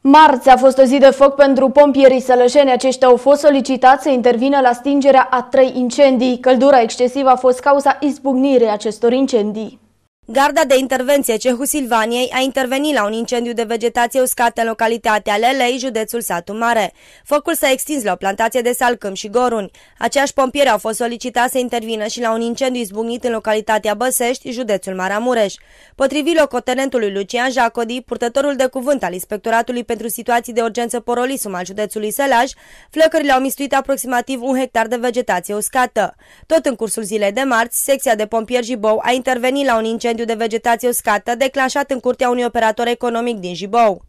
Marți a fost o zi de foc pentru pompierii sălășeni. Aceștia au fost solicitați să intervină la stingerea a trei incendii. Căldura excesivă a fost cauza izbucnirii acestor incendii. Garda de intervenție silvaniei a intervenit la un incendiu de vegetație uscată în localitatea Lelei, județul Satu Mare. Focul s-a extins la o plantație de salcâm și goruni. Aceiași pompieri au fost solicitați să intervină și la un incendiu izbucnit în localitatea Băsești, județul Maramureș. Potrivit locotenentului Lucian Jacodi, purtătorul de cuvânt al Inspectoratului pentru Situații de Urgență Porolisum al județului Sălaj, flăcările au mistuit aproximativ un hectar de vegetație uscată. Tot în cursul zilei de marți, secția de pompieri Jibou a intervenit la un incendiu incendiu de vegetație uscată declanșat în curtea unui operator economic din Jibou.